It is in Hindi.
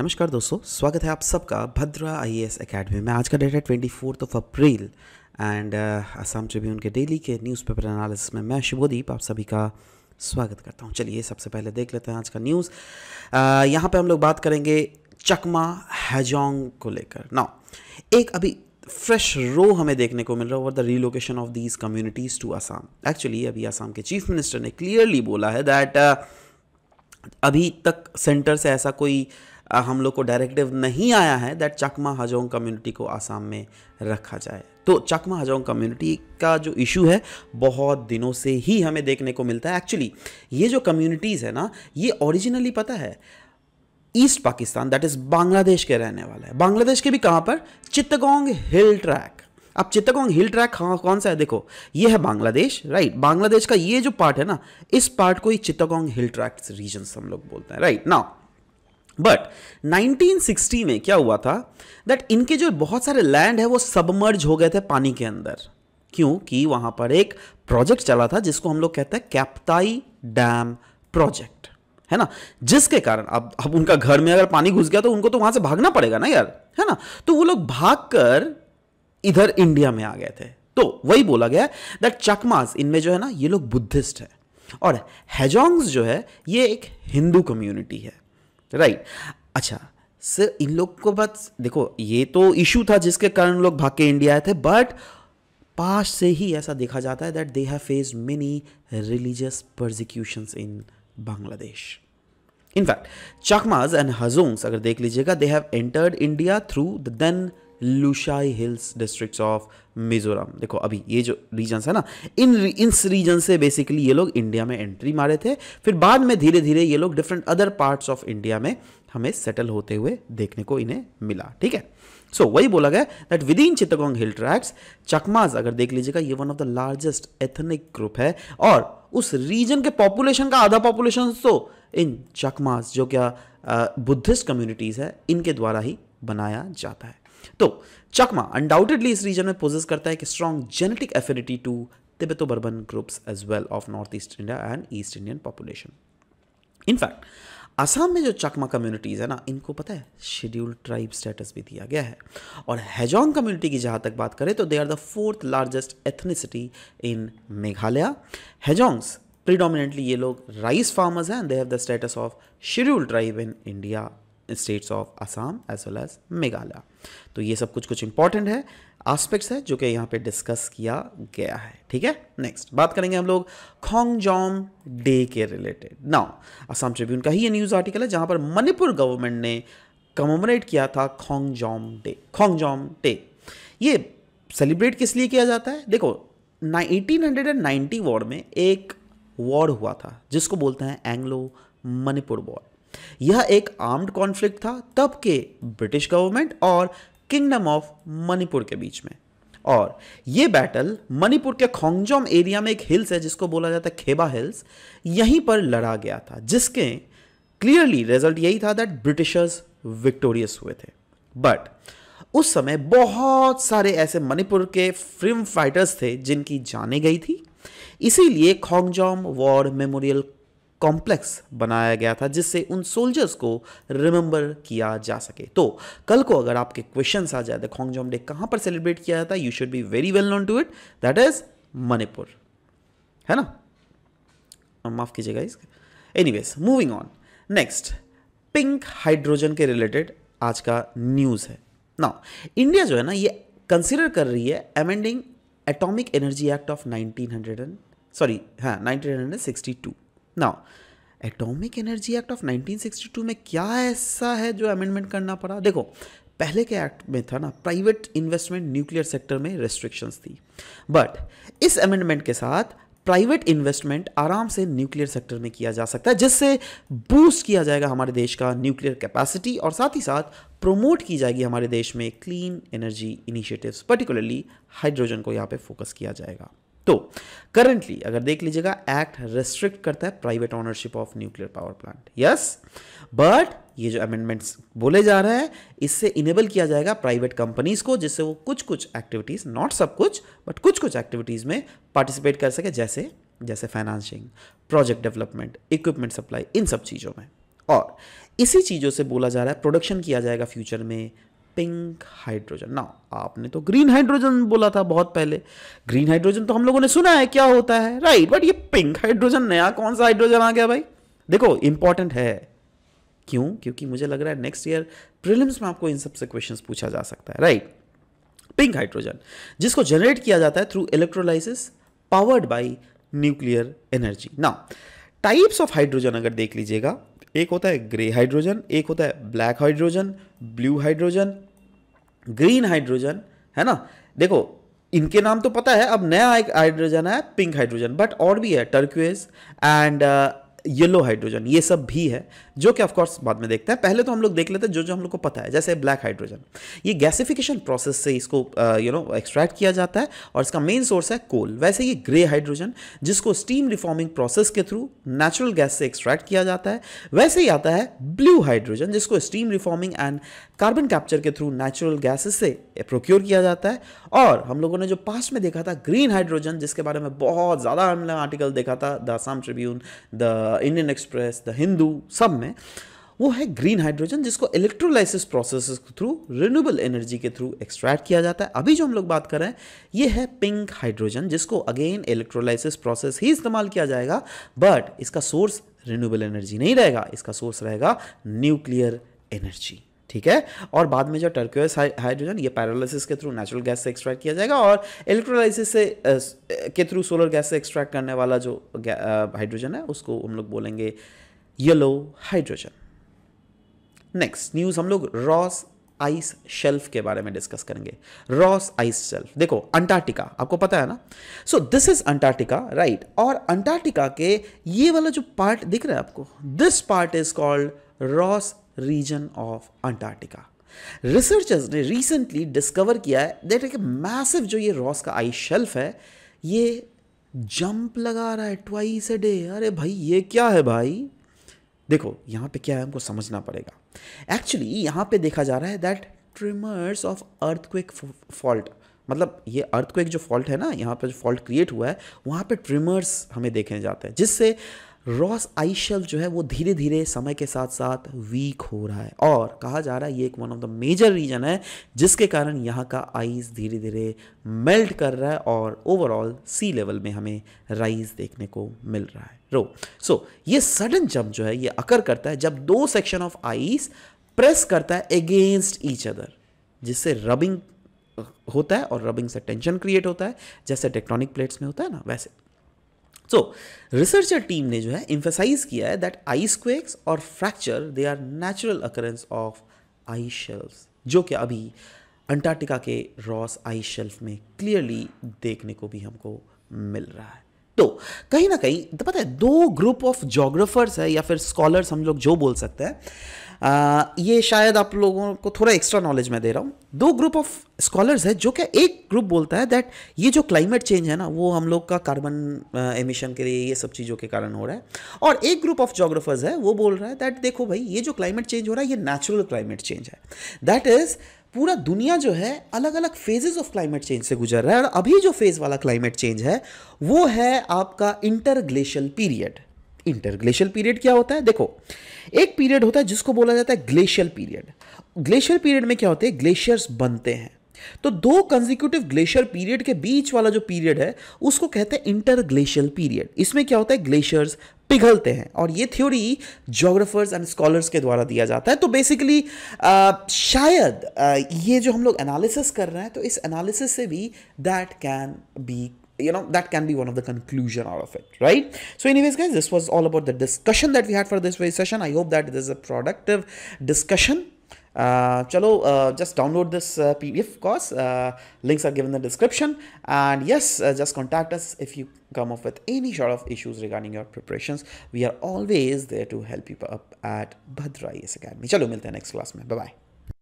नमस्कार दोस्तों स्वागत है आप सबका भद्रा आईएएस एकेडमी में आज का डेट है twenty fourth of April and Assam Tribune के डेली के न्यूज़पेपर एनालिसिस में मैं शुभोदीप आप सभी का स्वागत करता हूं चलिए सबसे पहले देख लेते हैं आज का न्यूज़ uh, यहाँ पे हम लोग बात करेंगे चकमा हैजोंग को लेकर ना एक अभी फ्रेश रो हमें देखने को मिल रहा है over the relocation of these communities to Assam actually अभी आसाम के चीफ मिनिस्टर ने क्लियरली बोला है दैट uh, अभी तक सेंटर से ऐसा कोई uh, हम लोग को डायरेक्टिव नहीं आया है दैट चकमा हजोंग कम्युनिटी को आसाम में रखा जाए तो चकमा हजोंग कम्युनिटी का जो इशू है बहुत दिनों से ही हमें देखने को मिलता है एक्चुअली ये जो कम्युनिटीज़ है ना ये ओरिजिनली पता है East Pakistan that is Bangladesh के रहने वाला है बांग्लादेश के भी कहाँ पर चित्तगोंग हिल ट्रैक अब चित्तगोंग हिल ट्रैक हाँ कौन सा है देखो ये है बांग्लादेश राइट बांग्लादेश का ये जो पार्ट है ना इस पार्ट को ही चित्तगोंग हिल ट्रैक्स रीजन हम लोग बोलते हैं राइट नाउ बट 1960 में क्या हुआ था दैट इनके जो बहुत सारे लैंड है वो सबमर्ज हो गए थे पानी के अंदर क्योंकि वहां पर एक प्रोजेक्ट चला था जिसको हम लोग कहते हैं कैप्ताई डैम प्रोजेक्ट है ना जिसके कारण अब अब उनका घर में अगर पानी घुस गया तो उनको तो वहां से भागना पड़ेगा ना यार है ना तो वो लोग भाग कर इधर इंडिया में आ गए थे तो वही बोला गया दैट चकमास इनमें जो है ना ये लोग बुद्धिस्ट है और हैजोंग्स जो है ये एक हिंदू कम्युनिटी है राइट अच्छा सर इन लोग को बस देखो ये तो इशू था जिसके कारण लोग भाग के इंडिया आए थे बट पास से ही ऐसा देखा जाता है that they have face many religious prosecutions in Bangladesh in fact Chakmas and Hajongs अगर देख लीजिएगा they have entered India through the then Lushai Hills district of Mizoram देखो अभी ये जो रीजन्स है ना इन इन रीजन से बेसिकली ये लोग इंडिया में एंट्री मारे थे फिर बाद में धीरे धीरे ये लोग different other parts of India में हमें सेटल होते हुए देखने को इन्हें मिला ठीक है सो so, वही बोला गया that within Chittagong Hill Tracts Chakmas अगर देख लीजिएगा ये one of the largest ethnic group है और उस रीजन के पॉपुलेशन का आधा पॉपुलेशन तो इन चकमाज जो क्या बुद्धिस्ट कम्युनिटीज़ है इनके द्वारा ही बनाया जाता है तो चकमा अनडाउटेडली इस रीजन में पोजेस करता है एक strong genetic affinity to Tibeto Burman groups as well of North East India and East Indian population in fact Assam में जो चकमा कम्युनिटीज़ है ना इनको पता है शेड्यूल्ड ट्राइब स्टेटस भी दिया गया है और हैजोंग कम्युनिटी की जहां तक बात करें तो they are the fourth largest ethnicity in Meghalaya Hajongs predominantly ये लोग राइस फार्मर्स हैं they have the status of scheduled tribe in India states of Assam as well as Meghalaya तो ये सब कुछ कुछ इंपॉर्टेंट है आस्पेक्ट्स है जो कि यहाँ पे डिस्कस किया गया है ठीक है नेक्स्ट बात करेंगे हम लोग खोंगजॉम डे के रिलेटेड नाउ असम ट्रिब्यून का ही ये न्यूज़ आर्टिकल है जहाँ पर मणिपुर गवर्नमेंट ने कमोमरेट किया था खोंगजॉम डे खोंगजोम डे ये सेलिब्रेट किस लिए किया जाता है देखो हंड्रेड एंड नाइन्टी वॉर में एक वॉर हुआ था जिसको बोलते हैं एंग्लो मणिपुर वॉर यह एक आर्म्ड कॉन्फ्लिक्ट था तब के ब्रिटिश गवर्नमेंट और किंगडम ऑफ मणिपुर के बीच में और यह बैटल मणिपुर के खोंगजोम एरिया में एक हिल्स है जिसको बोला जाता है खेबा हिल्स यहीं पर लड़ा गया था जिसके क्लियरली रिजल्ट यही था दैट ब्रिटिशर्स विक्टोरियस हुए थे बट उस समय बहुत सारे ऐसे मणिपुर के फ्रीम फाइटर्स थे जिनकी जाने गई थी इसीलिए खोंगजोम वॉर मेमोरियल कॉम्प्लेक्स बनाया गया था जिससे उन सोल्जर्स को रिमेंबर किया जा सके तो कल को अगर आपके क्वेश्चन आ जाए तो खोंगजोम डे कहां पर सेलिब्रेट किया जाता है you should be very well known to it that is Manipur है ना माफ़ कीजिएगा any anyways moving on next pink hydrogen के रिलेटेड आज का न्यूज़ है ना इंडिया जो है ना ये कंसिडर कर रही है amending atomic energy act of 1900 sorry हाँ 1962 now atomic energy act of 1962 में क्या ऐसा है जो अमेंडमेंट करना पड़ा देखो पहले के एक्ट में था ना प्राइवेट इन्वेस्टमेंट न्यूक्लियर सेक्टर में रेस्ट्रिक्शंस थी बट इस अमेंडमेंट के साथ प्राइवेट इन्वेस्टमेंट आराम से न्यूक्लियर सेक्टर में किया जा सकता है जिससे बूस्ट किया जाएगा हमारे देश का न्यूक्लियर कैपेसिटी और साथ ही साथ प्रोमोट की जाएगी हमारे देश में clean energy initiatives particularly hydrogen को यहाँ पे फोकस किया जाएगा तो करंटली अगर देख लीजिएगा एक्ट रेस्ट्रिक्ट करता है private ownership of nuclear power plant yes but ये जो अमेंडमेंट्स बोले जा रहे हैं इससे इनेबल किया जाएगा प्राइवेट कंपनीज को जिससे वो कुछ कुछ एक्टिविटीज़ नॉट सब कुछ बट कुछ कुछ एक्टिविटीज़ में पार्टिसिपेट कर सके जैसे जैसे financing project development equipment supply इन सब चीज़ों में और इसी चीज़ों से बोला जा रहा है प्रोडक्शन किया जाएगा फ्यूचर में पिंक हाइड्रोजन ना आपने तो ग्रीन हाइड्रोजन बोला था बहुत पहले ग्रीन हाइड्रोजन तो हम लोगों ने सुना है क्या होता है राइट बट ये पिंक हाइड्रोजन नया कौन सा हाइड्रोजन आ गया भाई देखो इंपॉर्टेंट है क्यों क्योंकि मुझे लग रहा है नेक्स्ट ईयर प्रिलिम्स में आपको इन सबसे क्वेश्चंस पूछा जा सकता है राइट पिंक हाइड्रोजन जिसको जनरेट किया जाता है through electrolysis powered by nuclear energy ना टाइप्स ऑफ हाइड्रोजन अगर देख लीजिएगा एक होता है ग्रे हाइड्रोजन एक होता है black hydrogen blue hydrogen green hydrogen है ना देखो इनके नाम तो पता है अब नया एक हाइड्रोजन है पिंक हाइड्रोजन बट और भी है टर्क्यूज एंड येलो हाइड्रोजन ये सब भी है जो कि ऑफकोर्स बाद में देखते हैं पहले तो हम लोग देख लेते हैं जो जो हम लोग को पता है जैसे ब्लैक हाइड्रोजन ये गैसिफिकेशन प्रोसेस से इसको यू नो एक्सट्रैक्ट किया जाता है और इसका मेन सोर्स है कोल वैसे ये ग्रे हाइड्रोजन जिसको स्टीम रिफॉर्मिंग प्रोसेस के थ्रू नेचुरल गैस से एक्सट्रैक्ट किया जाता है वैसे ही आता है ब्लू हाइड्रोजन जिसको steam reforming and carbon capture के थ्रू नेचुरल गैसेस से प्रोक्योर किया जाता है और हम लोगों ने जो पास्ट में देखा था ग्रीन हाइड्रोजन जिसके बारे में बहुत ज़्यादा हमने आर्टिकल देखा था the Assam Tribune the Indian Express the Hindu सब में वो है ग्रीन हाइड्रोजन जिसको इलेक्ट्रोलाइसिस प्रोसेस के थ्रू रिन्यूएबल एनर्जी के थ्रू एक्सट्रैक्ट किया जाता है अभी जो हम लोग बात कर रहे हैं ये है पिंक हाइड्रोजन जिसको अगेन इलेक्ट्रोलाइसिस प्रोसेस ही इस्तेमाल किया जाएगा बट इसका सोर्स रिन्यूएबल एनर्जी नहीं रहेगा इसका सोर्स रहेगा न्यूक्लियर एनर्जी ठीक है और बाद में जो टर्क्योस हाइड्रोजन ये पैरालिसिस के थ्रू नेचुरल गैस से एक्सट्रैक्ट किया जाएगा और इलेक्ट्रोलाइसिस से के थ्रू सोलर गैस से एक्सट्रैक्ट करने वाला जो हाइड्रोजन है उसको हम लोग बोलेंगे येलो हाइड्रोजन नेक्स्ट न्यूज़ हम लोग रॉस आइस शेल्फ के बारे में डिस्कस करेंगे रॉस आइस शेल्फ देखो अंटार्कटिका आपको पता है ना so this is Antarctica right और अंटार्कटिका के ये वाला जो पार्ट दिख रहा है आपको this part is called Ross region of Antarctica. Researchers ने रिसेंटली डिस्कवर किया है दैट एक मैसिव जो ये रॉस का आइस शेल्फ है ये जंप लगा रहा है ट्वाइस अ डे अरे भाई ये क्या है भाई देखो यहाँ पे क्या है हमको समझना पड़ेगा एक्चुअली यहाँ पे देखा जा रहा है that tremors of earthquake fault मतलब ये अर्थक्वेक जो फॉल्ट है ना यहाँ पे जो फॉल्ट क्रिएट हुआ है वहाँ पे ट्रिमर्स हमें देखे जाते हैं जिससे रॉस आइशल जो है वो धीरे धीरे समय के साथ साथ वीक हो रहा है और कहा जा रहा है ये एक one of the major region है जिसके कारण यहाँ का आइस धीरे धीरे मेल्ट कर रहा है और ओवरऑल सी लेवल में हमें राइज देखने को मिल रहा है रो सो so, ये सडन जंप जो है ये अकर करता है जब दो सेक्शन ऑफ आइस प्रेस करता है अगेंस्ट ईच अदर जिससे रबिंग होता है और रबिंग से टेंशन क्रिएट होता है जैसे टेक्ट्रॉनिक प्लेट्स में होता है ना वैसे सो रिसर्चर टीम ने जो है इम्फेसाइज किया है दैट आइस क्वेक्स और fracture they are natural occurrence of ice shelf जो कि अभी अंटार्कटिका के रॉस आइस शेल्फ में क्लियरली देखने को भी हमको मिल रहा है तो कहीं ना कहीं तो पता है दो ग्रुप ऑफ जोग्राफर्स है या फिर स्कॉलर्स हम लोग जो बोल सकते हैं ये शायद आप लोगों को थोड़ा एक्स्ट्रा नॉलेज मैं दे रहा हूँ दो ग्रुप ऑफ स्कॉलर्स है जो क्या एक ग्रुप बोलता है दैट ये जो क्लाइमेट चेंज है ना वो हम लोग का कार्बन एमिशन के लिए ये सब चीज़ों के कारण हो रहा है और एक ग्रुप ऑफ जोग्राफर्स है वो बोल रहा है दैट देखो भाई ये जो क्लाइमेट चेंज हो रहा है ये नेचुरल क्लाइमेट चेंज है दैट इज़ पूरा दुनिया जो है अलग अलग फेजेस ऑफ क्लाइमेट चेंज से गुजर रहा है और अभी जो फेज़ वाला क्लाइमेट चेंज है वो है आपका इंटरग्लेशियल पीरियड इंटरग्लेशियल पीरियड क्या होता है देखो एक पीरियड होता है जिसको बोला जाता है ग्लेशियल पीरियड ग्लेशियल पीरियड में क्या होते हैं ग्लेशियर्स बनते हैं तो दो कंजिक्यूटिव ग्लेशियर पीरियड के बीच वाला जो पीरियड है उसको कहते हैं इंटरग्लेशियल पीरियड इसमें क्या होता है ग्लेशियर्स पिघलते हैं और ये थ्योरी जोग्राफर्स एंड स्कॉलर्स के द्वारा दिया जाता है तो बेसिकली शायद आ, ये जो हम लोग एनालिसिस कर रहे हैं तो इस एनालिसिस से भी that can be you know that can be one of the conclusion out of it right so anyways guys this was all about the discussion that we had for this very session i hope that this is a productive discussion Uh, chalo, uh, just download this uh, PDF course. links are given in the description. And yes, just contact us if you come up with any sort of issues regarding your preparations. We are always there to help you up at Bhadra Academy. Chalo, milte next class mein. Bye bye.